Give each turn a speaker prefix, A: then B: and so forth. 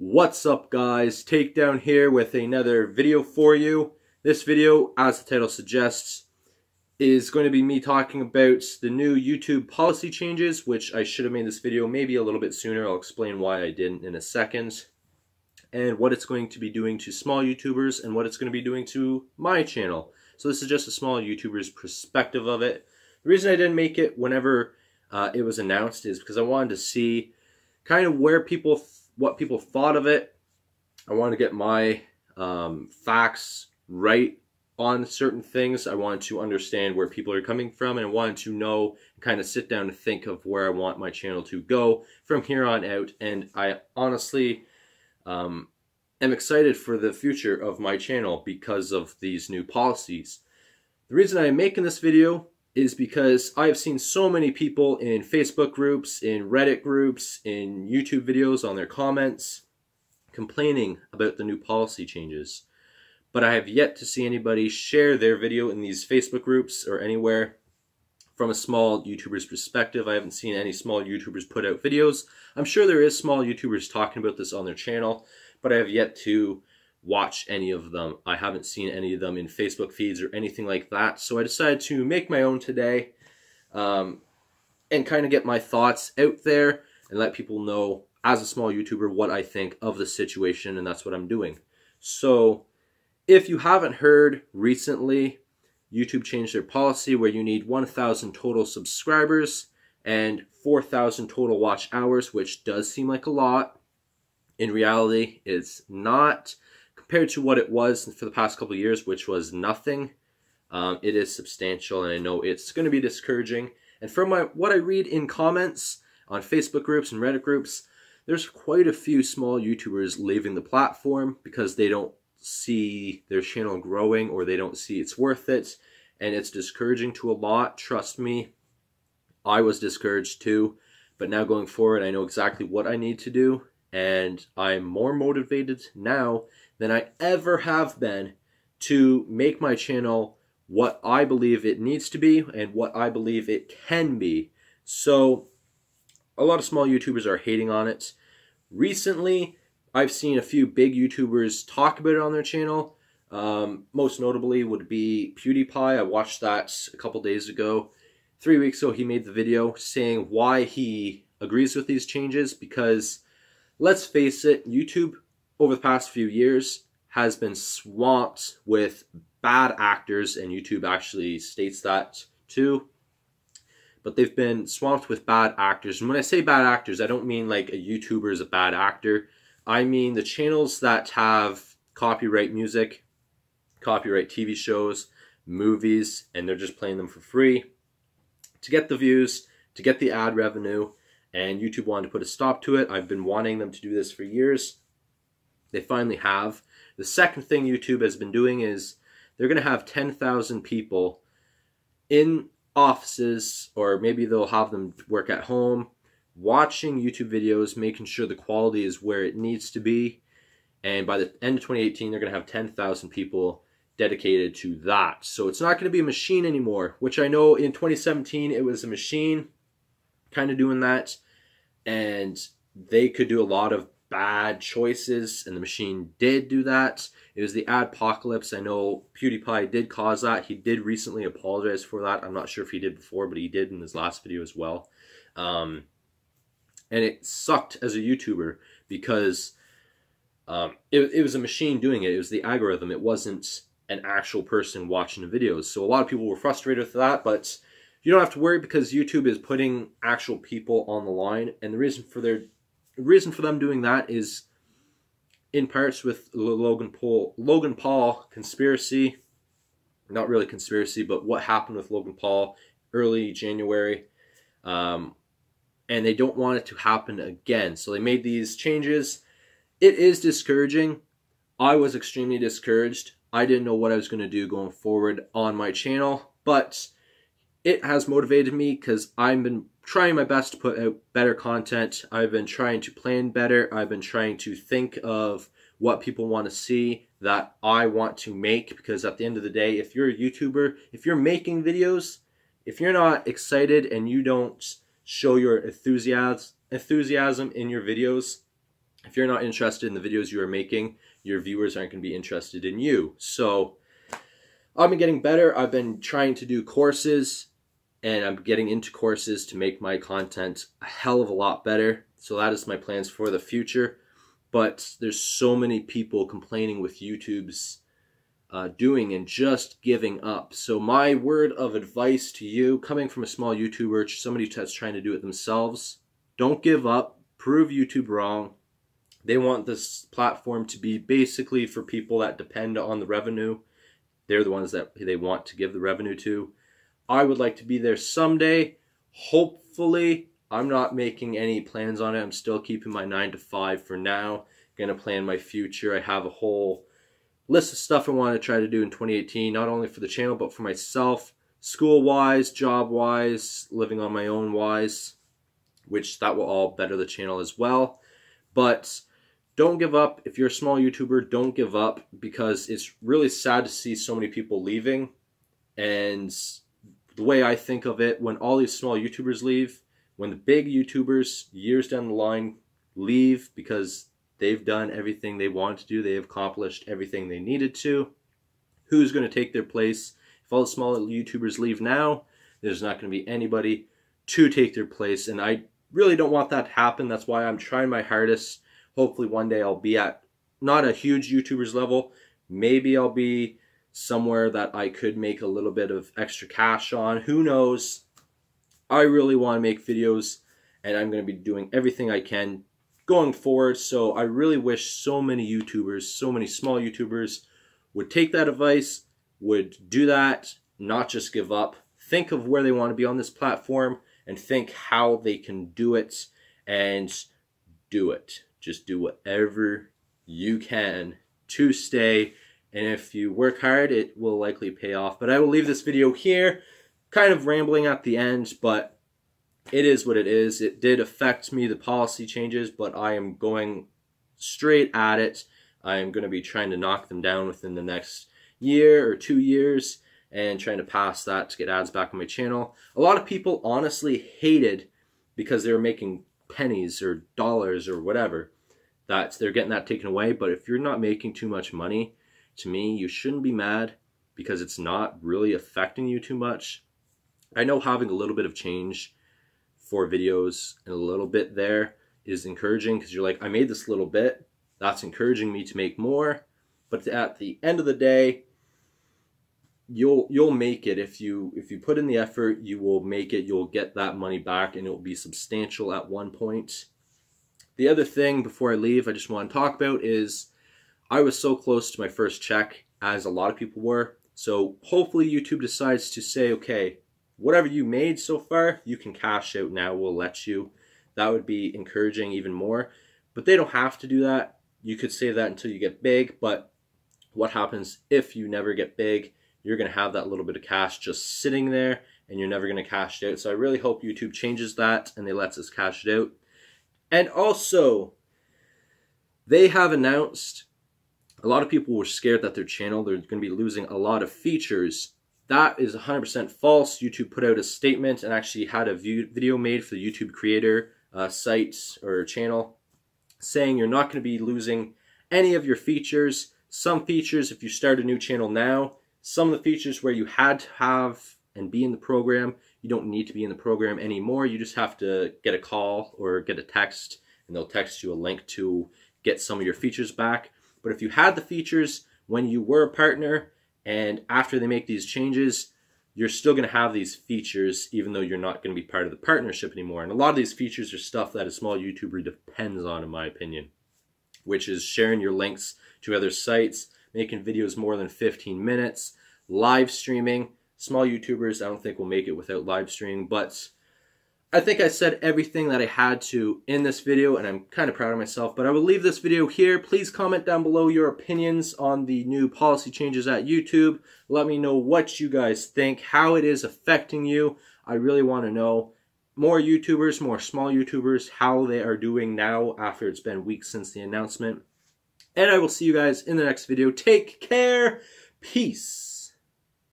A: What's up guys, Takedown here with another video for you. This video, as the title suggests, is going to be me talking about the new YouTube policy changes, which I should have made this video maybe a little bit sooner. I'll explain why I didn't in a second. And what it's going to be doing to small YouTubers and what it's going to be doing to my channel. So this is just a small YouTuber's perspective of it. The reason I didn't make it whenever uh, it was announced is because I wanted to see kind of where people what people thought of it. I wanted to get my um, facts right on certain things. I wanted to understand where people are coming from and I wanted to know, kind of sit down and think of where I want my channel to go from here on out. And I honestly um, am excited for the future of my channel because of these new policies. The reason I'm making this video is because I have seen so many people in Facebook groups, in Reddit groups, in YouTube videos on their comments complaining about the new policy changes. But I have yet to see anybody share their video in these Facebook groups or anywhere from a small YouTuber's perspective. I haven't seen any small YouTubers put out videos. I'm sure there is small YouTubers talking about this on their channel, but I have yet to watch any of them. I haven't seen any of them in Facebook feeds or anything like that. So I decided to make my own today um, and kind of get my thoughts out there and let people know as a small YouTuber what I think of the situation, and that's what I'm doing. So if you haven't heard recently, YouTube changed their policy where you need 1,000 total subscribers and 4,000 total watch hours, which does seem like a lot. In reality, it's not compared to what it was for the past couple years, which was nothing, um, it is substantial, and I know it's going to be discouraging. And from my, what I read in comments on Facebook groups and Reddit groups, there's quite a few small YouTubers leaving the platform because they don't see their channel growing or they don't see it's worth it. And it's discouraging to a lot. Trust me, I was discouraged too. But now going forward, I know exactly what I need to do. And I'm more motivated now than I ever have been to make my channel what I believe it needs to be and what I believe it can be. So a lot of small YouTubers are hating on it. Recently, I've seen a few big YouTubers talk about it on their channel. Um, most notably would be PewDiePie. I watched that a couple days ago. Three weeks ago, he made the video saying why he agrees with these changes because, let's face it, YouTube over the past few years has been swamped with bad actors, and YouTube actually states that too. But they've been swamped with bad actors. And when I say bad actors, I don't mean like a YouTuber is a bad actor. I mean the channels that have copyright music, copyright TV shows, movies, and they're just playing them for free to get the views, to get the ad revenue, and YouTube wanted to put a stop to it. I've been wanting them to do this for years. They finally have. The second thing YouTube has been doing is they're going to have 10,000 people in offices, or maybe they'll have them work at home, watching YouTube videos, making sure the quality is where it needs to be. And by the end of 2018, they're going to have 10,000 people dedicated to that. So it's not going to be a machine anymore, which I know in 2017 it was a machine kind of doing that. And they could do a lot of bad choices, and the machine did do that. It was the adpocalypse. I know PewDiePie did cause that. He did recently apologize for that. I'm not sure if he did before, but he did in his last video as well. Um, and it sucked as a YouTuber because um, it, it was a machine doing it. It was the algorithm. It wasn't an actual person watching the videos. So a lot of people were frustrated with that, but you don't have to worry because YouTube is putting actual people on the line. And the reason for their reason for them doing that is in parts with Logan Paul, Logan Paul conspiracy, not really conspiracy, but what happened with Logan Paul early January. Um, and they don't want it to happen again. So they made these changes. It is discouraging. I was extremely discouraged. I didn't know what I was going to do going forward on my channel, but it has motivated me because I've been trying my best to put out better content. I've been trying to plan better. I've been trying to think of what people want to see that I want to make because at the end of the day, if you're a YouTuber, if you're making videos, if you're not excited and you don't show your enthusiasm enthusiasm in your videos, if you're not interested in the videos you are making, your viewers aren't going to be interested in you. So I've been getting better. I've been trying to do courses and I'm getting into courses to make my content a hell of a lot better. So that is my plans for the future. But there's so many people complaining with YouTube's uh, doing and just giving up. So my word of advice to you, coming from a small YouTuber, somebody that's trying to do it themselves, don't give up. Prove YouTube wrong. They want this platform to be basically for people that depend on the revenue. They're the ones that they want to give the revenue to I would like to be there someday. Hopefully, I'm not making any plans on it. I'm still keeping my 9 to 5 for now. Going to plan my future. I have a whole list of stuff I want to try to do in 2018, not only for the channel, but for myself, school wise, job wise, living on my own wise, which that will all better the channel as well. But don't give up. If you're a small YouTuber, don't give up because it's really sad to see so many people leaving and the way I think of it, when all these small YouTubers leave, when the big YouTubers years down the line leave because they've done everything they want to do, they've accomplished everything they needed to, who's going to take their place? If all the small YouTubers leave now, there's not going to be anybody to take their place, and I really don't want that to happen. That's why I'm trying my hardest. Hopefully, one day I'll be at not a huge YouTubers level. Maybe I'll be somewhere that I could make a little bit of extra cash on. Who knows? I really want to make videos and I'm going to be doing everything I can going forward. So I really wish so many YouTubers, so many small YouTubers would take that advice, would do that, not just give up. Think of where they want to be on this platform and think how they can do it and do it. Just do whatever you can to stay and if you work hard, it will likely pay off. But I will leave this video here, kind of rambling at the end, but it is what it is. It did affect me, the policy changes, but I am going straight at it. I am going to be trying to knock them down within the next year or two years and trying to pass that to get ads back on my channel. A lot of people honestly hated because they were making pennies or dollars or whatever that they're getting that taken away. But if you're not making too much money, to me, you shouldn't be mad because it's not really affecting you too much. I know having a little bit of change for videos and a little bit there is encouraging because you're like, I made this little bit. That's encouraging me to make more. But at the end of the day, you'll you'll make it if you if you put in the effort you will make it you'll get that money back and it will be substantial at one point the other thing before i leave i just want to talk about is I was so close to my first check, as a lot of people were. So hopefully YouTube decides to say, okay, whatever you made so far, you can cash out now, we'll let you. That would be encouraging even more. But they don't have to do that. You could save that until you get big, but what happens if you never get big? You're gonna have that little bit of cash just sitting there and you're never gonna cash it out. So I really hope YouTube changes that and they let us cash it out. And also, they have announced a lot of people were scared that their channel, they're going to be losing a lot of features. That is 100% false. YouTube put out a statement and actually had a video made for the YouTube creator uh, site or channel saying you're not going to be losing any of your features. Some features, if you start a new channel now, some of the features where you had to have and be in the program, you don't need to be in the program anymore. You just have to get a call or get a text, and they'll text you a link to get some of your features back. But if you had the features when you were a partner and after they make these changes, you're still going to have these features even though you're not going to be part of the partnership anymore. And a lot of these features are stuff that a small YouTuber depends on, in my opinion, which is sharing your links to other sites, making videos more than 15 minutes, live streaming. Small YouTubers, I don't think will make it without live streaming, but I think I said everything that I had to in this video, and I'm kind of proud of myself, but I will leave this video here. Please comment down below your opinions on the new policy changes at YouTube. Let me know what you guys think, how it is affecting you. I really want to know more YouTubers, more small YouTubers, how they are doing now after it's been weeks since the announcement. And I will see you guys in the next video. Take care. Peace.